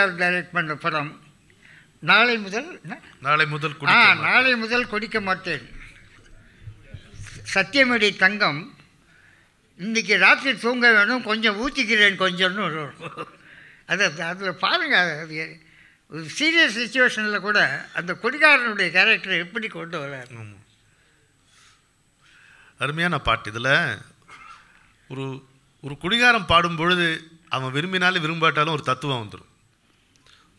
R direct பண்ண படம் நாளை முதல் நாளை முதல் ஆ நாளை முதல் குடிக்க மாட்டேன் சத்தியமடி தங்கம் இன்றைக்கி ராத்திரி தூங்க வேணும் கொஞ்சம் ஊற்றிக்கிறேன் கொஞ்சம்னு அது அதில் பாருங்கள் அது ஒரு சீரியஸ் சுச்சுவேஷனில் கூட அந்த குடிகாரனுடைய கேரக்டரை எப்படி கொண்டு வர அருமையான பாட்டு இதில் ஒரு ஒரு குடிகாரம் பாடும் பொழுது அவன் விரும்பினாலும் விரும்பாட்டாலும் ஒரு தத்துவம் வந்துடும்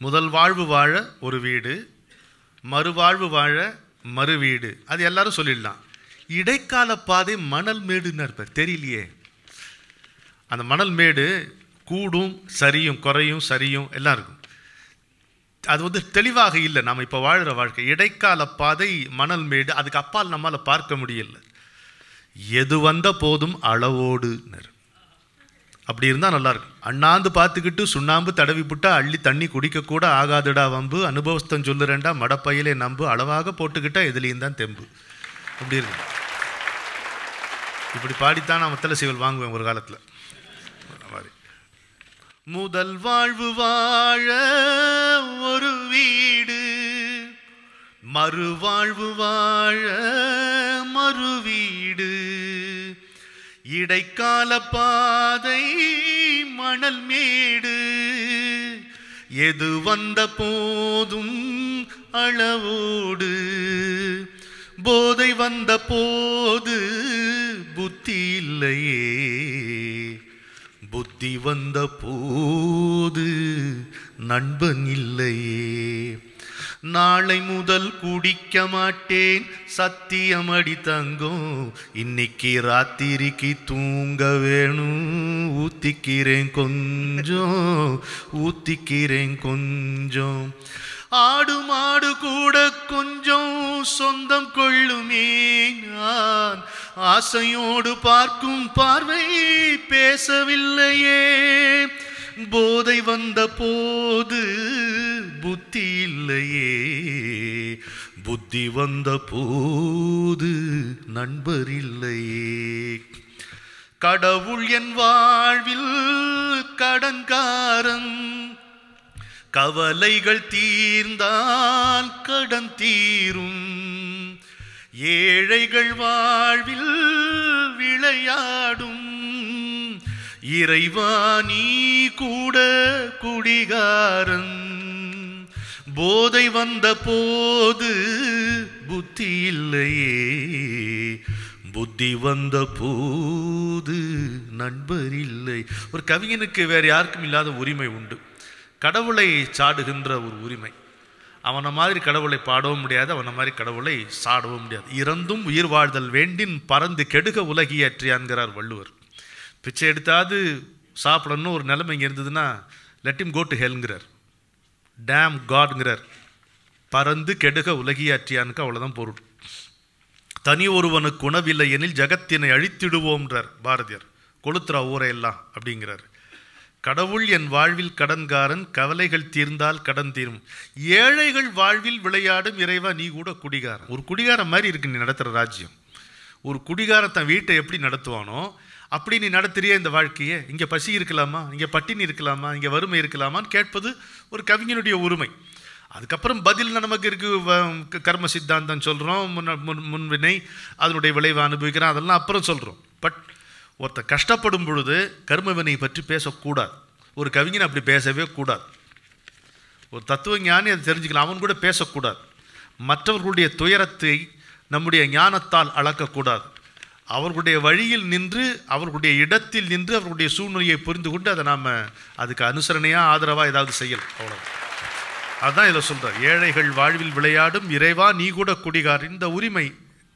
முதல் வாழ்வு வாழ ஒரு வீடு மறுவாழ்வு வாழ மறு வீடு அது எல்லாரும் சொல்லிடலாம் இடைக்கால பாதை மணல் மேடுன்னு இருப்ப தெரியலையே அந்த மணல் மேடு கூடும் சரியும் குறையும் சரியும் எல்லாம் இருக்கும் அது வந்து தெளிவாக இல்லை நம்ம இப்போ வாழ்கிற வாழ்க்கை இடைக்கால பாதை மணல் மேடு அதுக்கு அப்பால் நம்மளால் பார்க்க முடியல எது வந்த போதும் அளவோடுனர் அப்படி இருந்தால் நல்லாயிருக்கும் அண்ணாந்து பார்த்துக்கிட்டு சுண்ணாம்பு தடவி புட்டா அள்ளி தண்ணி குடிக்கக்கூட ஆகாதுடா வம்பு அனுபவஸ்தம் சொல்லுறேன்டா மடப்பையிலே நம்பு அளவாக போட்டுக்கிட்டா எதுலேயும் தான் தெம்பு அப்படி இருக்கு இப்படி பாடித்தான் நான் மத்தல சிவல் வாங்குவேன் ஒரு காலத்தில் முதல் வாழ்வு வாழ ஒரு வீடு மறுவாழ்வு வாழ மறு வீடு இடைக்கால பாதை மணல் மேடு எது வந்த போதும் அளவோடு போதை வந்த போது புத்தி இல்லையே புத்தி வந்த போது நண்பன் இல்லையே நாளை முதல் குடிக்க மாட்டேன் சத்தியமடி தங்கும் இன்னைக்கு ராத்திரிக்கு தூங்க வேணும் ஊத்திக்கிறேன் கொஞ்சம் ஊத்திக்கிறேன் கொஞ்சம் ஆடு மாடு கூட கொஞ்சம் சொந்தம் கொள்ளுமே நான் ஆசையோடு பார்க்கும் பார்வை பேசவில்லையே போதை வந்த போது புத்தி இல்லையே புத்தி வந்த போது நண்பர் இல்லையே கடவுள் என் வாழ்வில் கடன்காரன் கவலைகள் தீர்ந்தால் கடன் தீரும் ஏழைகள் வாழ்வில் விளையாடும் இறைவா நீ கூட குடிகாரன் போதை வந்த போது புத்தி இல்லையே புத்தி வந்த போது நண்பர் இல்லை ஒரு கவிஞனுக்கு வேறு யாருக்கும் இல்லாத உரிமை உண்டு கடவுளை சாடுகின்ற ஒரு உரிமை அவனை மாதிரி கடவுளை பாடவும் முடியாது அவனை மாதிரி கடவுளை சாடவும் முடியாது இறந்தும் உயிர் வாழ்தல் வேண்டின் பறந்து கெடுக உலகியற்றியான்கிறார் வள்ளுவர் பிச்சை எடுத்தாவது சாப்பிடணும்னு ஒரு நிலைமை இங்கே இருந்ததுன்னா லெட்டிம் கோ டு ஹெல்ங்கிறார் டேம் காட்ங்கிறார் பறந்து கெடுக உலகியாற்றியானுக்கு அவ்வளோதான் பொருள் தனி ஒருவனுக்கு உணவில்லை எனில் ஜகத்தினை அழித்திடுவோம்ன்றார் பாரதியார் கொளுத்துறா ஊரையெல்லாம் அப்படிங்கிறார் கடவுள் என் வாழ்வில் கடன்காரன் கவலைகள் தீர்ந்தால் கடன் தீரும் ஏழைகள் வாழ்வில் விளையாடும் இறைவா நீ கூட குடிகாரன் ஒரு குடிகாரம் மாதிரி இருக்கு நீ நடத்துகிற ராஜ்யம் ஒரு குடிகாரத்தன் வீட்டை எப்படி நடத்துவானோ அப்படி நீ நடத்துறிய இந்த வாழ்க்கையை இங்கே பசி இருக்கலாமா இங்கே பட்டினி இருக்கலாமா இங்கே வறுமை இருக்கலாமான்னு கேட்பது ஒரு கவிஞனுடைய உரிமை அதுக்கப்புறம் பதில் நமக்கு இருக்கு கர்ம சித்தாந்தம் சொல்கிறோம் முன் முன் முன்வினை அதனுடைய விளைவை அனுபவிக்கிறோம் அதெல்லாம் அப்புறம் சொல்கிறோம் பட் ஒருத்தர் கஷ்டப்படும் பொழுது கர்மவினை பற்றி பேசக்கூடாது ஒரு கவிஞன் அப்படி பேசவே கூடாது ஒரு தத்துவ ஞானி அதை தெரிஞ்சுக்கலாம் அவன் கூட பேசக்கூடாது மற்றவர்களுடைய துயரத்தை நம்முடைய ஞானத்தால் அளக்கக்கூடாது அவர்களுடைய வழியில் நின்று அவர்களுடைய இடத்தில் நின்று அவர்களுடைய சூழ்நிலையை புரிந்து கொண்டு அதை நாம் அதுக்கு அனுசரணையாக ஆதரவாக ஏதாவது செய்யல் அவ்வளோ அதுதான் இதில் சொல்கிறார் ஏழைகள் வாழ்வில் விளையாடும் இறைவா நீ கூட குடிகார் இந்த உரிமை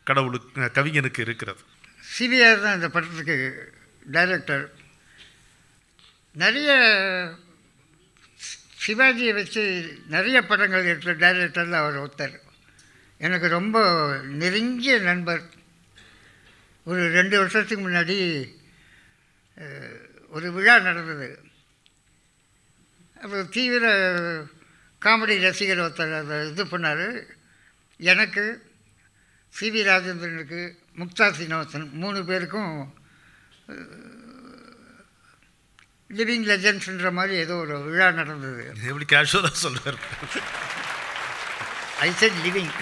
கடவுளுக்கு கவிஞனுக்கு இருக்கிறது சிவியார் தான் இந்த படத்துக்கு டைரக்டர் நிறைய சிவாஜியை வச்சு நிறைய படங்கள் எடுத்த டைரக்டரில் அவர் ஒருத்தர் எனக்கு ரொம்ப நெருங்கிய நண்பர் ஒரு ரெண்டு வருஷத்துக்கு முன்னாடி ஒரு விழா நடந்தது அப்போ தீவிர காமெடி ரசிகர் ஒருத்தர் அதை இது பண்ணார் எனக்கு சி வி ராஜேந்திரனுக்கு முக்தா சீனிவாசன் மூணு பேருக்கும் லிவிங் லெஜண்ட்ஸ்ன்ற மாதிரி ஏதோ ஒரு விழா நடந்தது எப்படி கேஷுவலாக சொல்கிறார் ஐ செட் லிவிங்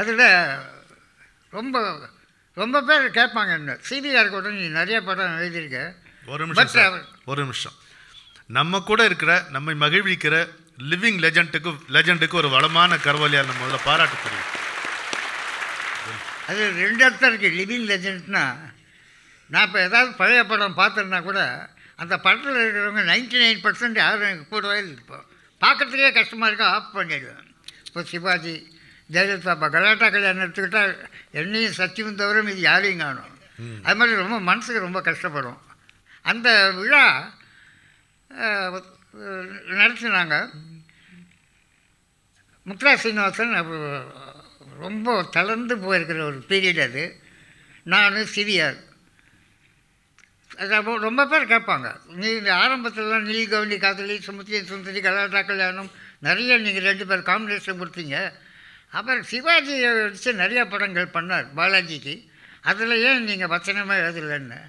அதில் ரொம்ப ரொம்ப பேர் கேட்பாங்க என்ன சிபிஆர் கூட நீ நிறைய படம் எழுதியிருக்க ஒரு நிமிஷம் ஒரு நிமிஷம் நம்ம கூட இருக்கிற நம்மை மகிழ்விக்கிற லிவிங் லெஜண்டுக்கு லெஜண்டுக்கு ஒரு வளமான கரவலியால் நம்ம முதல்ல பாராட்டு தெரியும் அது ரெண்டு இடத்துல இருக்குது லிவிங் லெஜண்ட்னா நான் இப்போ ஏதாவது பழைய படம் பார்த்துருந்தா கூட அந்த படத்தில் இருக்கிறவங்க நைன்டி நைன் பர்சன்ட் யாரும் எனக்கு கூடவே இருப்போம் பார்க்குறதுக்கே கஷ்டமாக இருக்கா ஆஃப் பண்ணிடுவேன் இப்போ சிவாஜி ஜெயலலிதா அப்பா கலாட்டா கல்யாணம் எடுத்துக்கிட்டால் என்னையும் சச்சியும் தவிர இது யாரையும் காணும் அது மாதிரி ரொம்ப மனசுக்கு ரொம்ப கஷ்டப்படும் அந்த விழா நடத்தினாங்க முக்தா சீனிவாசன் ரொம்ப தளர்ந்து போயிருக்கிற ஒரு பீரியட் அது நான் சிவியார் ரொம்ப பேர் கேட்பாங்க நீ இந்த ஆரம்பத்திலலாம் நீல் கவுண்டி காதலி சுமத்தி சுந்தரி கலாட்டா கல்யாணம் நிறைய நீங்கள் ரெண்டு பேர் காம்பினேஷன் கொடுத்தீங்க அப்புறம் சிவாஜியை வச்சு நிறையா படங்கள் பண்ணார் பாலாஜிக்கு அதில் ஏன் நீங்கள் வச்சனமே எழுதலைன்னு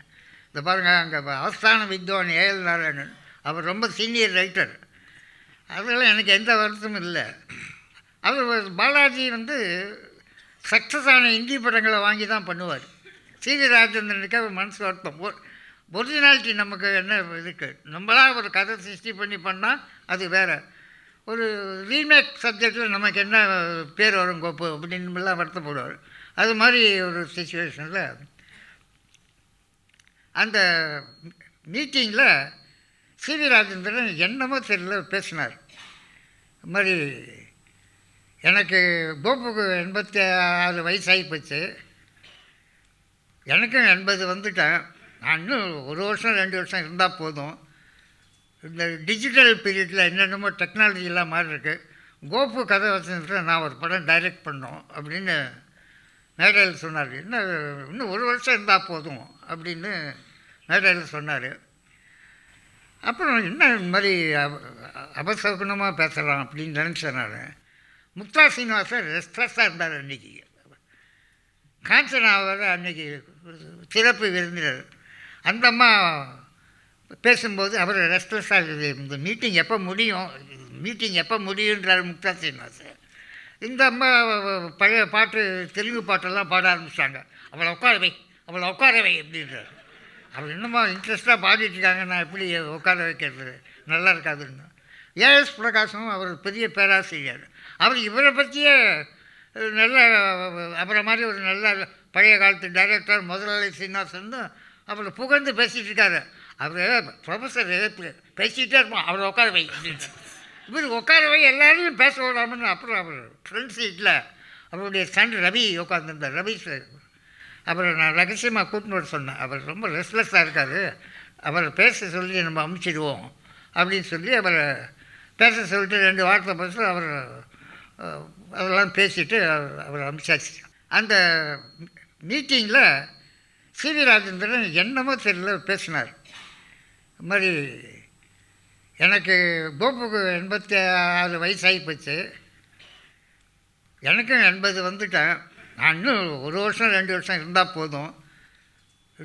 இந்த பாருங்கள் அங்கே அவஸ்தான வித்வான் ஏஎல் நாராயணன் அவர் ரொம்ப சீனியர் ரைட்டர் அதில் எனக்கு எந்த வருத்தமும் இல்லை அது பாலாஜி வந்து சக்ஸஸ் ஆன இந்தி படங்களை வாங்கி தான் பண்ணுவார் சி வி ராஜேந்திரனுக்கு அவர் மனசு வருத்தம் ஒரிஜினாலிட்டி நமக்கு என்ன இருக்குது நம்மளாக ஒரு கதை சிருஷ்டி பண்ணி பண்ணால் அது வேறு ஒரு ரீமேக் சப்ஜெக்டில் நமக்கு என்ன பேர் வரும் கோப்பு அப்படின்லாம் வருத்தப்படுவார் அது மாதிரி ஒரு சுச்சுவேஷனில் அந்த மீட்டிங்கில் சி வி ராஜேந்திரன் என்னமோ தெரியல பேசினார் இது மாதிரி எனக்கு கோப்புக்கு எண்பத்தி ஆறு வயசாகி போச்சு எனக்கும் எண்பது வந்துட்டேன் நான் இன்னும் ஒரு வருஷம் ரெண்டு வருஷம் இருந்தால் போதும் இந்த டிஜிட்டல் பீரியடில் என்னென்னமோ டெக்னாலஜிலாம் மாதிரி இருக்குது கோபு கதை வசனத்தில் நான் ஒரு படம் டைரக்ட் பண்ணோம் அப்படின்னு மேடையில் சொன்னார் இன்னும் இன்னும் ஒரு வருஷம் இருந்தால் போதும் அப்படின்னு மேடையில் சொன்னார் அப்புறம் என்ன இந்த மாதிரி அபசகுனமாக பேசலாம் அப்படின்னு நினச்சேன் நான் முக்தா சீனிவாசன் ரெஸ்ட்ரெஸ்ஸாக இருந்தார் அன்றைக்கி காஞ்சனாவது அன்றைக்கி சிறப்பு விருந்தினர் அந்த அம்மா பேசும்போது அவர் ஆகுது இந்த மீட்டிங் எப்போ முடியும் மீட்டிங் எப்போ முடியுன்றார் முக்தா சீனிவாசன் இந்த அம்மா பழைய பாட்டு தெலுங்கு பாட்டெல்லாம் பாட ஆரம்பிச்சாங்க அவளை உட்காரவை அவளை உட்காரவை அப்படின்றார் அவள் இன்னுமா இன்ட்ரெஸ்ட்டாக பாடிட்டுருக்காங்க நான் எப்படி உட்கார வைக்கிறது நல்லா இருக்காதுன்னு ஏஎஸ் பிரகாசம் அவர் பெரிய பேராசிரியர் அவர் இவரை பற்றியே நல்ல அவரை மாதிரி ஒரு நல்ல பழைய காலத்து டைரக்டர் முதலாளி சீனிவாசன் அவர் புகழ்ந்து பேசிகிட்டு இருக்காரு அவர் ப்ரொஃபஸர் பேசிக்கிட்டே இருப்பான் அவரை உட்கார வை இப்படி உட்கார வை எல்லாரையும் பேச விடாமன்னு அப்புறம் அவர் ஃப்ரெண்ட் சீட்டில் அவருடைய சன் ரவி உட்காந்துருந்தார் ரவி சார் அவரை நான் ரகசியமாக கூட்டின்னு வர சொன்னேன் அவர் ரொம்ப ரெஸ்ட்லெஸ்ஸாக இருக்கார் அவரை பேச சொல்லி நம்ம அமுச்சிடுவோம் அப்படின்னு சொல்லி அவரை பேச சொல்லிட்டு ரெண்டு வார்த்தை பேச அவர் அதெல்லாம் பேசிவிட்டு அவர் அமுச்சாச்சு அந்த மீட்டிங்கில் சி வி ராஜேந்திரன் என்னமோ தெரியல பேசினார் இது மாதிரி எனக்கு கோப்புக்கு எண்பத்தி ஆறு வயசாகி போச்சு எனக்கும் எண்பது வந்துட்டேன் நான் இன்னும் ஒரு வருஷம் ரெண்டு வருஷம் இருந்தால் போதும்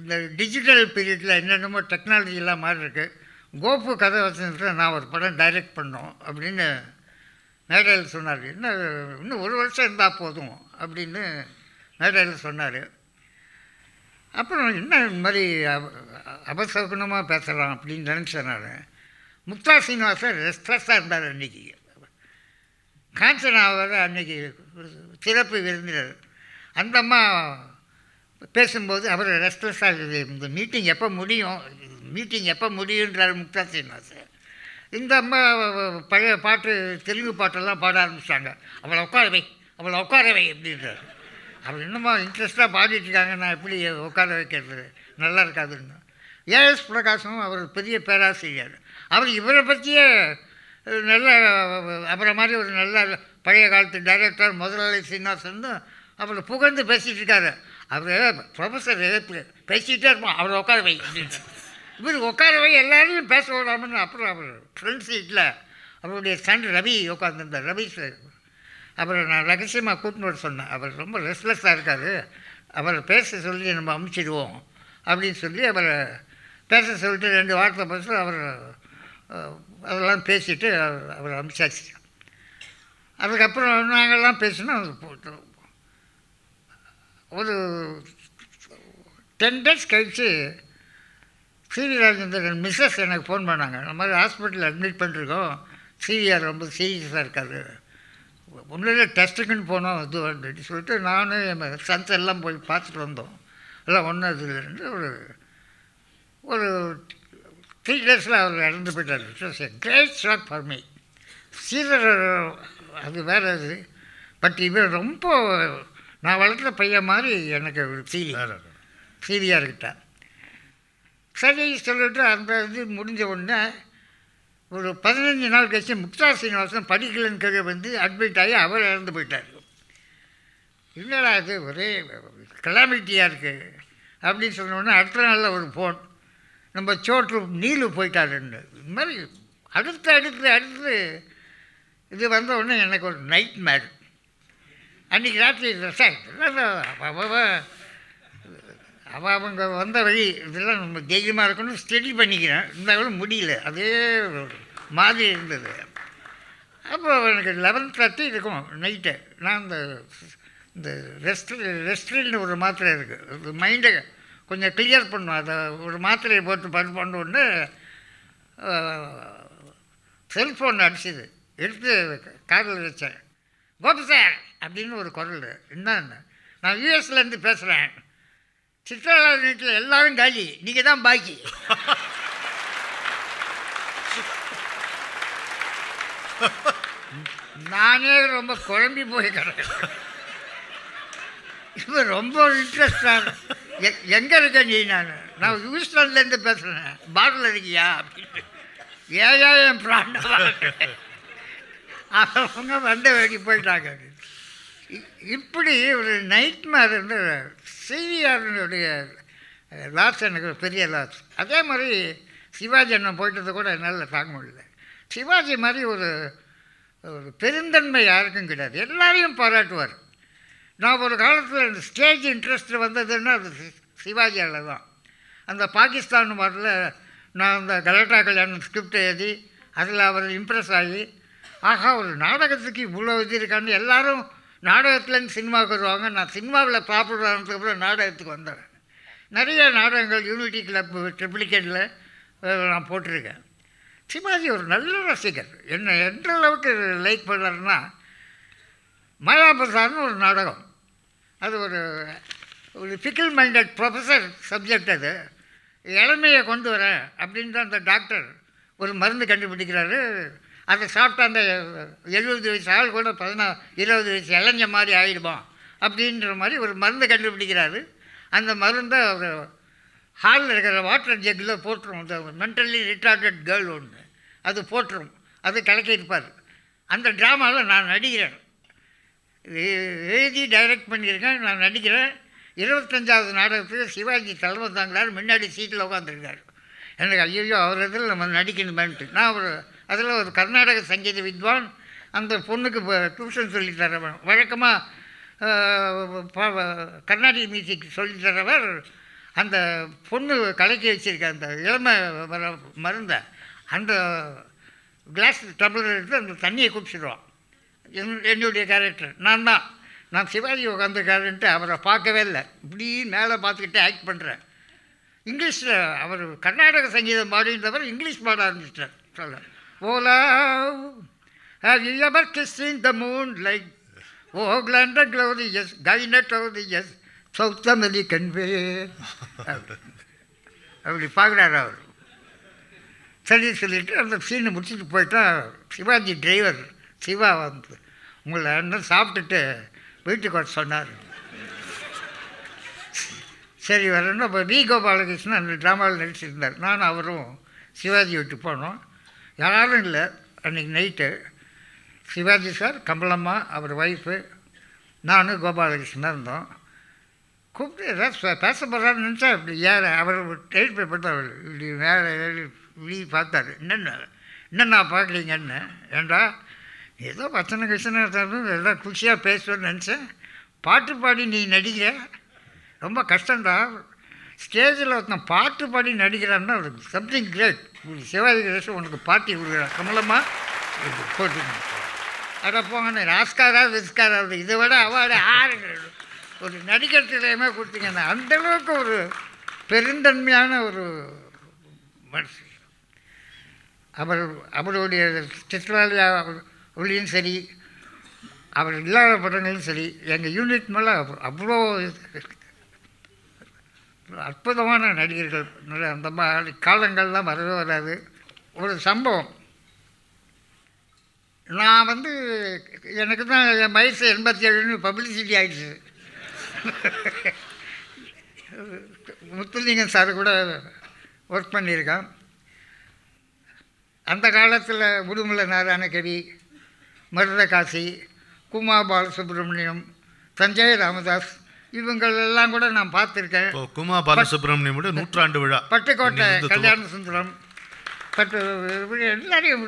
இந்த டிஜிட்டல் பீரியடில் என்னென்னமோ டெக்னாலஜிலாம் மாதிரி இருக்குது கோப்பு கதை வசனத்தில் நான் ஒரு படம் டைரக்ட் பண்ணோம் அப்படின்னு மேடையில் சொன்னார் இன்னும் இன்னும் ஒரு வருஷம் இருந்தால் போதும் அப்படின்னு மேடையில் சொன்னார் அப்புறம் என்ன இந்த மாதிரி அபசகுனமாக பேசலாம் அப்படின்னு நினச்சேன் நான் முக்தா சீனிவாசன் ரெஸ்ட்ரெஸ்ஸாக இருந்தார் அன்றைக்கி காஞ்சனாவர் அன்றைக்கி சிறப்பு விருந்தினர் அந்த அம்மா பேசும்போது அவர் இருக்குது இந்த மீட்டிங் எப்போ முடியும் மீட்டிங் எப்போ முடியுன்றார் முக்தா சீனிவாசன் இந்த அம்மா பழைய பாட்டு தெலுங்கு பாட்டெல்லாம் பாட ஆரம்பித்தாங்க அவளை உட்காரவை அவளை உட்காரவை அப்படின்றார் அவர் இன்னமும் இன்ட்ரெஸ்ட்டாக பாடிட்டுருக்காங்க நான் எப்படி உட்கார வைக்கிறது நல்லா இருக்காதுன்னு ஏஎஸ் பிரகாசம் அவர் பெரிய பேராசிரியர் அவர் இவரை பற்றியே நல்ல அப்புறம் மாதிரி ஒரு நல்ல பழைய காலத்து டைரக்டர் முதலாளி சீனிவாசன் அவர் புகழ்ந்து பேசிகிட்டு இருக்காரு அவர் ப்ரொஃபஸர் பேசிகிட்டே இருப்போம் அவரை உட்கார வை இவர் உட்கார வை எல்லாரையும் பேச விடாமல் அப்புறம் அவர் ஃப்ரெண்ட் சீட்டில் அவருடைய சன் ரவி உட்காந்துருந்தார் ரவி சார் அவரை நான் ரகசியமாக கூட்டின்னு வர சொன்னேன் அவர் ரொம்ப ரெஸ்ட்லெஸ்ஸாக இருக்கார் அவரை பேச சொல்லி நம்ம அமுச்சிடுவோம் அப்படின்னு சொல்லி அவரை பேச சொல்லிட்டு ரெண்டு வார்த்தை பேச அவர் அதெல்லாம் பேசிவிட்டு அவர் அவர் அதுக்கப்புறம் நாங்கள்லாம் பேசினோம் ஒரு டென் டேஸ் கழித்து சிவி ராஜேந்திரன் மிஸ்ஸஸ் எனக்கு ஃபோன் பண்ணாங்க இந்த மாதிரி ஹாஸ்பிட்டலில் அட்மிட் பண்ணிருக்கோம் சிவிஆர் ரொம்ப சீரியஸாக இருக்காது முன்னாடியே டெஸ்ட்டுக்குன்னு போனோம் இது சொல்லிட்டு நானும் என் சன்ஸ் எல்லாம் போய் பார்த்துட்டு வந்தோம் எல்லாம் ஒன்றும் இது ஒரு ஒரு த்ரீ டேஸில் அவர் இறந்து போயிட்டார் it was a great shock for me சீரர் அது வேறு அது பட் இவர் ரொம்ப நான் வளர்த்த பையன் மாதிரி எனக்கு ஒரு சீரி சீரியாக இருக்கிட்டார் சரி சொல்லிட்டு அந்த இது முடிஞ்ச உடனே ஒரு பதினஞ்சு நாள் கழிச்சு முக்தா சீனிவாசன் படிக்கலன்னுக்காக வந்து அட்மிட் ஆகி அவர் இறந்து போயிட்டார் என்னடா அது ஒரே கிளாமிட்டியாக இருக்குது அப்படின்னு சொன்னோடனே அடுத்த நாளில் ஒரு ஃபோன் நம்ம சோற்று நீலு போயிட்டாருன்னு இது மாதிரி அடுத்து அடுத்து அடுத்து இது வந்த உடனே எனக்கு ஒரு நைட் மேர் அன்றைக்கி ராத்திரி சார் அவள் அவங்க வந்த வழி இதெல்லாம் நம்ம தைரியமாக இருக்கணும் ஸ்டடி பண்ணிக்கிறேன் இருந்தாலும் முடியல அதே மாதிரி இருந்தது அப்போ எனக்கு லெவன் தேர்ட்டி இருக்கும் நைட்டு நான் இந்த இந்த ரெஸ்ட் ரெஸ்ட்ரீல்னு ஒரு மாத்திரை இருக்குது மைண்டை கொஞ்சம் கிளியர் பண்ணும் அதை ஒரு மாத்திரையை போட்டு பருப்பு பண்ண செல்ஃபோன் அடிச்சுது எடுத்து காரில் வச்சேன் கோபி சார் அப்படின்னு ஒரு குரல் என்னன்னு நான் யூஎஸ்லேருந்து பேசுகிறேன் சித்ராலா வீட்டில் எல்லோரும் காலி நீங்கள் தான் பாக்கி நானே ரொம்ப குழம்பி போயிருக்கிறேன் இப்போ ரொம்ப இன்ட்ரெஸ்டாக எங்கே இருக்க நீ நான் நான் ஹூஸ்டன்லேருந்து பேசுகிறேன் பாட்டில் இருக்கியா அப்படின்னு ஏயா என் பிராண்டமாக அவங்க வந்த வழி போயிட்டாங்க இப்படி ஒரு நைட் மாதிரி வந்து சிவிஆருடைய லாஸ் எனக்கு ஒரு பெரிய லாஸ் அதே மாதிரி சிவாஜி அண்ணன் போயிட்டது கூட என்னால் தாங்க முடியல சிவாஜி மாதிரி ஒரு ஒரு பெருந்தன்மை யாருக்கும் கிடையாது எல்லாரையும் பாராட்டுவார் நான் ஒரு காலத்தில் இந்த ஸ்டேஜ் இன்ட்ரெஸ்ட் வந்ததுன்னா அது சிவாஜியால் தான் அந்த பாகிஸ்தான் வரல நான் அந்த கலட்டா கல்யாணம் ஸ்கிரிப்ட் எழுதி அதில் அவர் இம்ப்ரெஸ் ஆகி ஆகா ஒரு நாடகத்துக்கு இவ்வளோ இது இருக்கான்னு எல்லோரும் நாடகத்துலேருந்து சினிமாவுக்கு வருவாங்க நான் சினிமாவில் பாப்புலரானதுக்கப்புறம் நாடகத்துக்கு வந்துடுறேன் நிறைய நாடகங்கள் யூனிட்டி கிளப் ட்ரிப்ளிகேட்டில் நான் போட்டிருக்கேன் சிவாஜி ஒரு நல்ல ரசிகர் என்ன எந்த அளவுக்கு லைக் பண்ணுறாருன்னா மாயாபசார்னு ஒரு நாடகம் அது ஒரு ஒரு பிக்கிள் மைண்டட் ப்ரொஃபஸர் சப்ஜெக்ட் அது இளமையை கொண்டு வர அப்படின்னு தான் அந்த டாக்டர் ஒரு மருந்து கண்டுபிடிக்கிறாரு அதை சாப்பிட்டா அந்த எழுபது வயசு ஆள் கூட பதினா இருபது வயசு இளைஞ மாதிரி ஆகிடுவான் அப்படின்ற மாதிரி ஒரு மருந்து கண்டுபிடிக்கிறாரு அந்த மருந்தை அவர் ஹாலில் இருக்கிற வாட்டர் ஜெக்கில் போட்டுரும் அந்த மென்டலி ரிட்டார்டட் கேர்ள் ஒன்று அது போட்டுரும் அது கலக்கியிருப்பார் அந்த ட்ராமாவில் நான் நடிக்கிறேன் எழுதி டைரக்ட் பண்ணியிருக்கேன் நான் நடிக்கிறேன் இருபத்தஞ்சாவது நாடகத்துக்கு சிவாஜி தலைமை தாங்கிறார் முன்னாடி சீட்டில் உட்காந்துருக்கார் எனக்கு ஐயோ அவர் இதில் நம்ம நடிக்கணுமேன்ட்டு நான் ஒரு அதில் ஒரு கர்நாடக சங்கீத வித்வான் அந்த பொண்ணுக்கு டியூஷன் சொல்லித்தரவன் வழக்கமாக கர்நாடக மியூசிக் சொல்லித்தரவர் அந்த பொண்ணு கலக்கி வச்சுருக்க அந்த இளமை வர மருந்தை அந்த கிளாஸ் டபுள் எடுத்து அந்த தண்ணியை குடிச்சிடுவான் என் என்னுடைய கேரக்டர் நான் தான் நான் சிவாஜி உட்காந்துருக்காருன்ட்டு அவரை பார்க்கவே இல்லை இப்படி மேலே பார்த்துக்கிட்டே ஆக்ட் பண்ணுறேன் இங்கிலீஷில் அவர் கர்நாடக சங்கீதம் பாடின்றவர் இங்கிலீஷ் பாட ஆரம்பிச்சிட்டார் சொல்ல ஓலா have you ever kiss in the moonlight oh கிளாண்டர் க்ளோரி எஸ் கைனர் glory is South American way அப்படி பார்க்குறாரு அவர் சரி சொல்லிட்டு அந்த சீனை முடிச்சுட்டு போயிட்டா சிவாஜி டிரைவர் சிவா வந்து உங்களை என்ன சாப்பிட்டுட்டு வீட்டுக்கு வர சொன்னார் சரி வரணும் இப்போ வி கோபாலகிருஷ்ணன் அந்த ட்ராமாவில் நடிச்சிருந்தார் நான் அவரும் சிவாஜி விட்டு போனோம் யாரும் இல்லை அன்றைக்கி நைட்டு சிவாஜி சார் கமலம்மா அவர் ஒய்ஃபு நானும் கோபாலகிருஷ்ணன் இருந்தோம் கூப்பிட்டு ஏதாவது பேச போகிறான்னு நினச்சா இப்படி யார் அவர் டைட் பார்த்தா அவர் இப்படி வேறு இப்படி பார்த்தாரு என்னென்ன என்னென்ன பார்க்குறீங்கன்னு ஏண்டா ஏதோ வச்சன கிருஷ்ணன் எல்லாம் குஷியாக பேசுவேன்னு நினச்சேன் பாட்டு பாடி நீ நடிக்கிற ரொம்ப கஷ்டந்தான் ஸ்டேஜில் ஒருத்தன் பாட்டு பாடி நடிக்கிறான்னா அவருக்கு சம்திங் கிரேட் சிவாஜி கிரேஷன் உனக்கு பாட்டி கொடுக்குறான் கமலமாக போட்டு அதை போங்கண்ணே ராஸ்காரா விஸ்காரா இதை விட அவார்டு ஆறு ஒரு நடிகர்கிட்டையுமே கொடுத்தீங்கன்னா அந்தளவுக்கு ஒரு பெருந்தன்மையான ஒரு மனுஷன் அவர் அவருடைய சித்ராலியா புள்ளியும் சரி அவர் இல்லாத படங்களும் சரி எங்கள் யூனிட் மேலே அவ்வளோ அற்புதமான நடிகர்கள் அந்த மாதிரி காலங்கள்லாம் வரவே வராது ஒரு சம்பவம் நான் வந்து எனக்கு தான் என் வயசு எண்பத்தி ஏழுன்னு பப்ளிசிட்டி ஆகிடுச்சு முத்துலிங்கம் சார் கூட ஒர்க் பண்ணியிருக்கேன் அந்த காலத்தில் உடுமலை நாராயணகவி மருதகாசி குமா பாலசுப்ரமணியம் சஞ்சய் ராமதாஸ் இவங்களெல்லாம் கூட நான் பார்த்துருக்கேன் குமா பாலசுப்ரமணியம் நூற்றாண்டு விழா பட்டுக்கோட்டை கல்யாண சுந்தரம் பட்டு எல்லாரையும்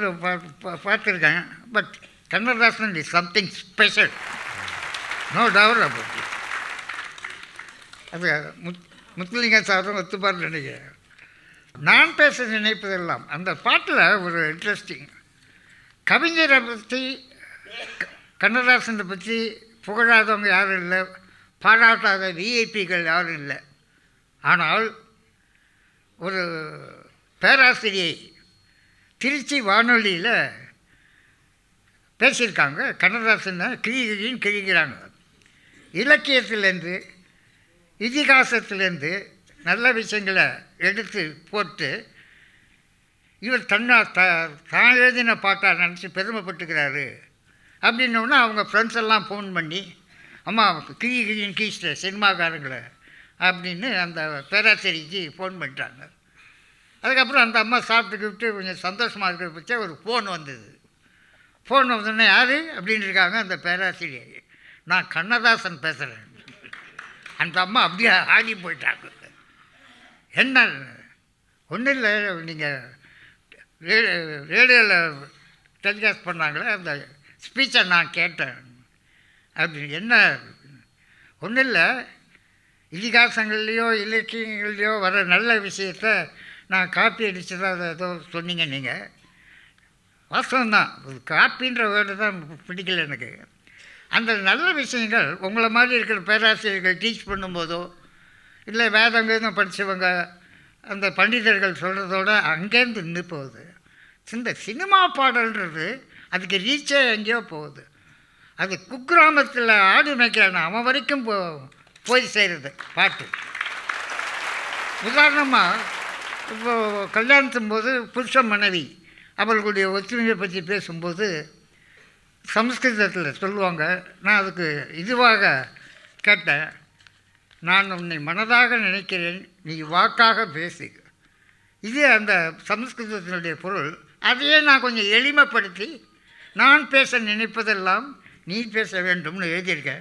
பார்த்துருக்கேன் but Kannadasan is something special no doubt அப்போ அது முத் முத்துலிங்க சாரும் ஒத்துப்பார் நினைக்கிறேன் நான் பேச நினைப்பதெல்லாம் அந்த பாட்டில் ஒரு இன்ட்ரெஸ்டிங் கவிஞரை பற்றி கண்ணதாசனை பற்றி புகழாதவங்க யாரும் இல்லை பாராட்டாத விஐபிகள் யாரும் இல்லை ஆனால் ஒரு பேராசிரியை திருச்சி வானொலியில் பேசியிருக்காங்க கண்ணதாசனை கிழிகிழின்னு கிழிக்கிறாங்க இலக்கியத்திலேருந்து இதிகாசத்திலேருந்து நல்ல விஷயங்களை எடுத்து போட்டு இவர் தன்னா த தான் எழுதின பாட்டாக நினச்சி பெருமைப்பட்டுக்கிறாரு அப்படின்னோடனே அவங்க ஃப்ரெண்ட்ஸ் எல்லாம் ஃபோன் பண்ணி அம்மா கிழி கிழின்னு கீச்சிட்ட சினிமாக்காரங்களை அப்படின்னு அந்த பேராசிரிக்கு ஃபோன் பண்ணிட்டாங்க அதுக்கப்புறம் அந்த அம்மா சாப்பிட்டுக்கிட்டு கொஞ்சம் சந்தோஷமாக இருக்கிற பச்ச ஒரு ஃபோன் வந்தது ஃபோன் வந்தோடனே யார் அப்படின்னு இருக்காங்க அந்த பேராசிரியர் நான் கண்ணதாசன் பேசுகிறேன் அந்த அம்மா அப்படியே ஆடி போயிட்டாங்க என்ன ஒன்றும் இல்லை நீங்கள் ரேடியோவில் டெலிகாஸ்ட் பண்ணாங்களே அந்த ஸ்பீச்சை நான் கேட்டேன் அப்படின்னு என்ன ஒன்றும் இல்லை இதிகாசங்கள்லேயோ இலக்கியங்கள்லையோ வர நல்ல விஷயத்த நான் காப்பி அடித்து தான் ஏதோ சொன்னீங்க நீங்கள் வாஸ்தவம்தான் காப்பின்ற வேர்டு தான் பிடிக்கல எனக்கு அந்த நல்ல விஷயங்கள் உங்களை மாதிரி இருக்கிற பேராசிரியர்கள் டீச் பண்ணும்போதோ இல்லை வேதம் வேதம் படித்தவங்க அந்த பண்டிதர்கள் சொல்கிறதோட அங்கேருந்து நின்று போகுது இந்த சினிமா பாடல்ன்றது அதுக்கு ரீச்சே எங்கேயோ போகுது அது குக்கிராமத்தில் ஆடு மேய்க்கிறான் அவன் வரைக்கும் போ போய் செய்கிறது பாட்டு உதாரணமாக இப்போது கல்யாணத்தும் போது புருஷ மனைவி அவர்களுடைய ஒற்றுமையை பற்றி பேசும்போது சம்ஸ்கிருதத்தில் சொல்லுவாங்க நான் அதுக்கு இதுவாக கேட்டேன் நான் உன்னை மனதாக நினைக்கிறேன் நீ வாக்காக பேசு இது அந்த சம்ஸ்கிருதத்தினுடைய பொருள் அதையே நான் கொஞ்சம் எளிமைப்படுத்தி நான் பேச நினைப்பதெல்லாம் நீ பேச வேண்டும்னு எழுதியிருக்க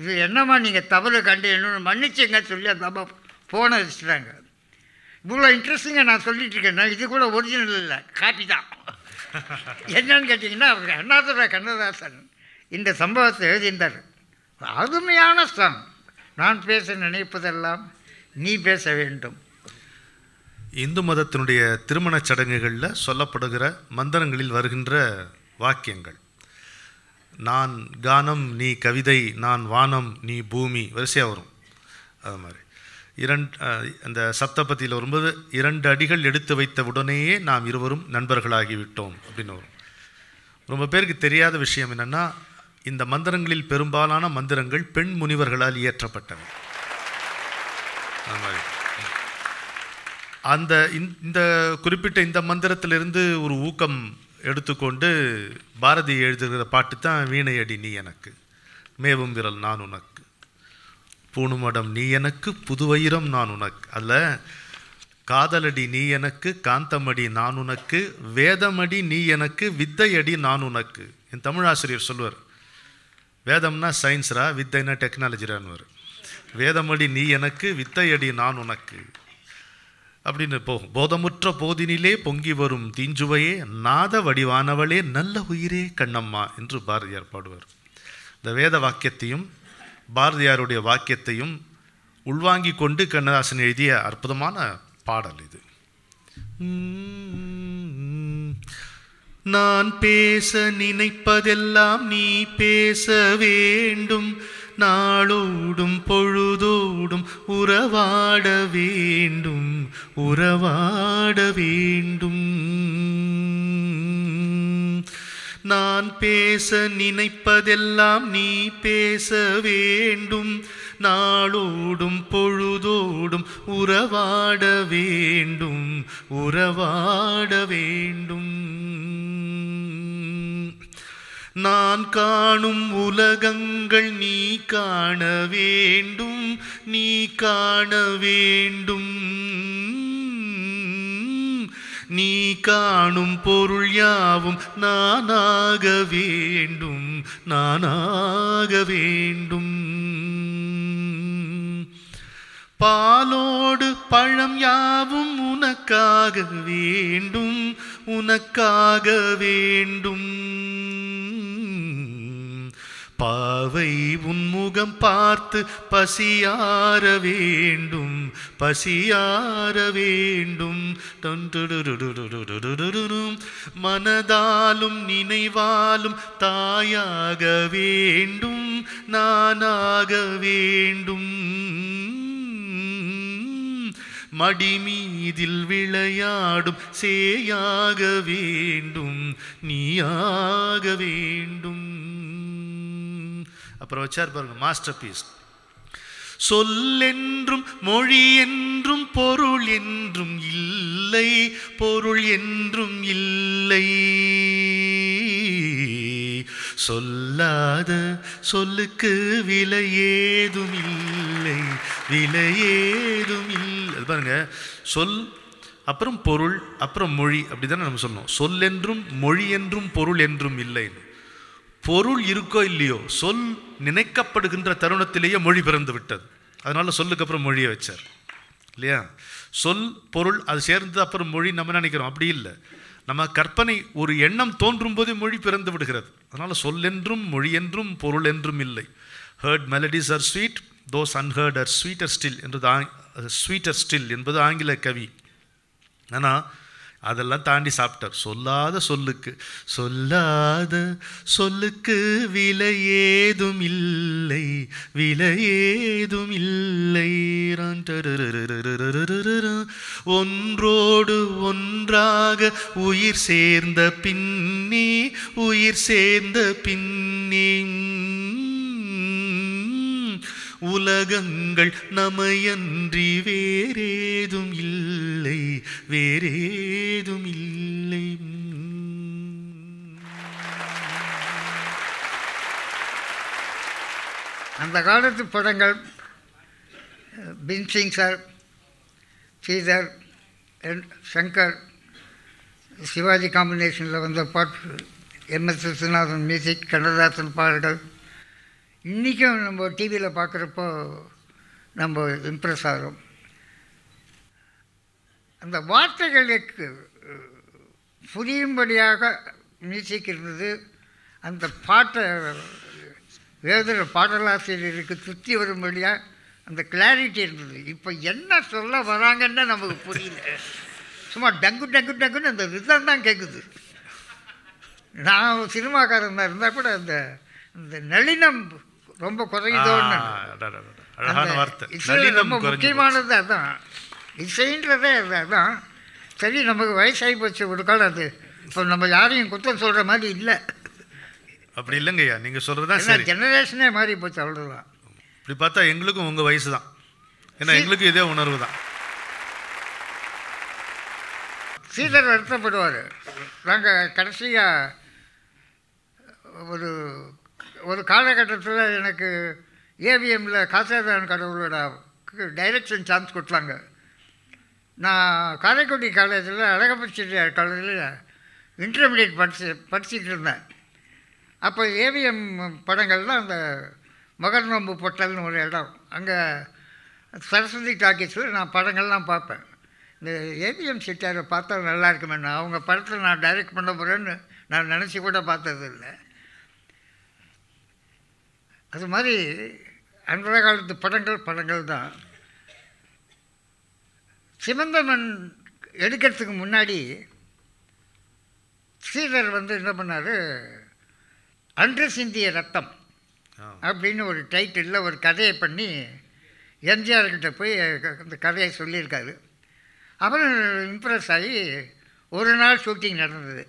இது என்னம்மா நீங்கள் தவறு கண்டு என்ன மன்னிச்சுங்க சொல்லி அந்த அம்மா ஃபோனை வச்சுட்டாங்க இவ்வளோ இன்ட்ரெஸ்டிங்காக நான் சொல்லிட்டு இருக்கேன்னா இது கூட ஒரிஜினல் இல்லை காப்பி தான் என்னன்னு கேட்டிங்கன்னா அவர் கண்ணதாசன் இந்த சம்பவத்தை எழுதியிருந்தார் அருமையான ஸ்தான் நான் பேச நினைப்பதெல்லாம் நீ பேச வேண்டும் இந்து மதத்தினுடைய திருமணச் சடங்குகளில் சொல்லப்படுகிற மந்திரங்களில் வருகின்ற வாக்கியங்கள் நான் கானம் நீ கவிதை நான் வானம் நீ பூமி வரிசையாக வரும் அது மாதிரி இரண்ட் அந்த சப்தபதியில் வரும்போது இரண்டு அடிகள் எடுத்து வைத்த உடனேயே நாம் இருவரும் நண்பர்களாகிவிட்டோம் அப்படின்னு வரும் ரொம்ப பேருக்கு தெரியாத விஷயம் என்னென்னா இந்த மந்திரங்களில் பெரும்பாலான மந்திரங்கள் பெண் முனிவர்களால் இயற்றப்பட்டவை அந்த இந்த குறிப்பிட்ட இந்த மந்திரத்திலிருந்து ஒரு ஊக்கம் எடுத்துக்கொண்டு பாரதி எழுதுகிற பாட்டு தான் வீணையடி நீ எனக்கு மேவும் விரல் நான் உனக்கு பூணுமடம் நீ எனக்கு புதுவயிரம் நான் உனக்கு அதில் காதலடி நீ எனக்கு காந்தமடி நான் உனக்கு வேதமடி நீ எனக்கு வித்தையடி நான் உனக்கு என் தமிழாசிரியர் சொல்லுவார் வேதம்னா சயின்ஸ்ரா வித்தைனா டெக்னாலஜிரான்னு வேதமடி நீ எனக்கு வித்தையடி நான் உனக்கு அப்படின்னு போகும் போதமுற்ற போதினிலே பொங்கி வரும் தீஞ்சுவையே நாத வடிவானவளே நல்ல உயிரே கண்ணம்மா என்று பாரதியார் பாடுவார் இந்த வேத வாக்கியத்தையும் பாரதியாருடைய வாக்கியத்தையும் உள்வாங்கி கொண்டு கண்ணதாசன் எழுதிய அற்புதமான பாடல் இது நான் பேச நினைப்பதெல்லாம் நீ பேச வேண்டும் நாளோடும் பொழுதோடும் உறவாட வேண்டும் உறவாட வேண்டும் நான் பேச நினைப்பதெல்லாம் நீ பேச வேண்டும் நாளோடும் பொழுதோடும் உறவாட வேண்டும் உறவாட வேண்டும் நான் காணும் உலகங்கள் நீ காண வேண்டும் நீ காண வேண்டும் நீ காணும் பொருள் யாவும் நானாக வேண்டும் நானாக வேண்டும் பாலோடு பழம் யாவும் உனக்காக வேண்டும் உனக்காக வேண்டும் பாவை உன்முகம் பார்த்து பசியார வேண்டும் பசியார வேண்டும் மனதாலும் நினைவாலும் தாயாக வேண்டும் நானாக வேண்டும் மடிமீதில் விளையாடும் சேயாக வேண்டும் நீயாக வேண்டும் அப்புறம் வச்சார் பாருங்க மாஸ்டர் பீஸ் சொல்லென்றும் மொழி என்றும் பொருள் என்றும் இல்லை பொருள் என்றும் இல்லை சொல்லாத சொல்லுக்கு விலையேதும் இல்லை விலையேதும் இல்லை பாருங்க சொல் அப்புறம் பொருள் அப்புறம் மொழி அப்படி தானே நம்ம சொன்னோம் சொல் என்றும் மொழி என்றும் பொருள் என்றும் இல்லைன்னு பொருள் இருக்கோ இல்லையோ சொல் நினைக்கப்படுகின்ற தருணத்திலேயே மொழி பிறந்து விட்டது அதனால சொல்லுக்கு அப்புறம் மொழியை வச்சார் இல்லையா சொல் பொருள் அது சேர்ந்து அப்புறம் மொழி நம்ம நினைக்கிறோம் அப்படி இல்லை நம்ம கற்பனை ஒரு எண்ணம் தோன்றும் போதே மொழி பிறந்து விடுகிறது அதனால் என்றும் மொழி என்றும் பொருள் என்றும் இல்லை heard melodies are sweet those unheard are sweeter still என்றது ஸ்வீட்டர் ஸ்டில் என்பது ஆங்கில கவி ஆனால் அதெல்லாம் தாண்டி சாப்பிட்டார் சொல்லாத சொல்லுக்கு சொல்லாத சொல்லுக்கு விலை ஏதும் இல்லை விலை ஏதும் இல்லை ஒன்றோடு ஒன்றாக உயிர் சேர்ந்த பின்னி உயிர் சேர்ந்த பின்னி உலகங்கள் நமையன்றி வேறேதும் இல்லை வேறேதும் இல்லை அந்த காலத்து படங்கள் பின்சிங் சார் ஸ்ரீதர் சங்கர் சிவாஜி காம்பினேஷனில் வந்த பாட்டு எம்எஸ் விஸ்வநாதன் மியூசிக் கண்ணதாசன் பாடல்கள் இன்றைக்கும் நம்ம டிவியில் பார்க்குறப்போ நம்ம இம்ப்ரெஸ் ஆகும் அந்த வார்த்தைகளுக்கு புரியும்படியாக மியூசிக் இருந்தது அந்த பாட்டை எழுதுகிற பாடலாசிரியருக்கு சுற்றி வரும்படியாக அந்த கிளாரிட்டி இருந்தது இப்போ என்ன சொல்ல வராங்கன்னு நமக்கு புரியல சும்மா டங்கு டங்கு டங்குன்னு அந்த ரிதம் தான் கேட்குது நான் சினிமாக்காரன் தான் இருந்தால் கூட அந்த இந்த நளினம் ரொம்ப குறையுதோன்னு அழகான ரொம்ப முக்கியமானது அதான் அதுதான் சரி நமக்கு வயசாகி போச்சு ஒரு காலம் அது இப்போ நம்ம யாரையும் குற்றம் சொல்கிற மாதிரி இல்லை அப்படி இல்லைங்கய்யா நீங்கள் சொல்கிறது தான் ஜெனரேஷனே மாறி போச்சு அவ்வளோதான் இப்படி பார்த்தா எங்களுக்கும் உங்கள் வயசு தான் ஏன்னா எங்களுக்கும் இதே உணர்வு தான் சீதர் வருத்தப்படுவார் நாங்கள் கடைசியாக ஒரு ஒரு காலகட்டத்தில் எனக்கு ஏவிஎம்மில் காசாதான் கடவுளோட டைரக்ஷன் சான்ஸ் கொடுத்தாங்க நான் காரைக்குடி காலேஜில் அழகப்பச்சியார் காலேஜில் இன்டர்மீடியட் படிச்சு படிச்சுட்டு இருந்தேன் அப்போ ஏவிஎம் படங்கள்லாம் அந்த மகர் நோம்பு பொட்டல்னு ஒரு இடம் அங்கே சரஸ்வதி டாக்கீஸில் நான் படங்கள்லாம் பார்ப்பேன் இந்த ஏவிஎம் சிட்டாரை பார்த்தா நல்லா இருக்குமே நான் அவங்க படத்தில் நான் டைரக்ட் பண்ண போகிறேன்னு நான் நினச்சி கூட பார்த்தது இல்லை அது மாதிரி அன்றைய காலத்து படங்கள் படங்கள் தான் சிவந்த எடுக்கிறதுக்கு முன்னாடி ஸ்ரீதர் வந்து என்ன பண்ணார் அன்று சிந்திய ரத்தம் அப்படின்னு ஒரு டைட்டிலில் ஒரு கதையை பண்ணி எம்ஜிஆர்கிட்ட போய் அந்த கதையை சொல்லியிருக்காரு அப்புறம் இம்ப்ரெஸ் ஆகி ஒரு நாள் ஷூட்டிங் நடந்தது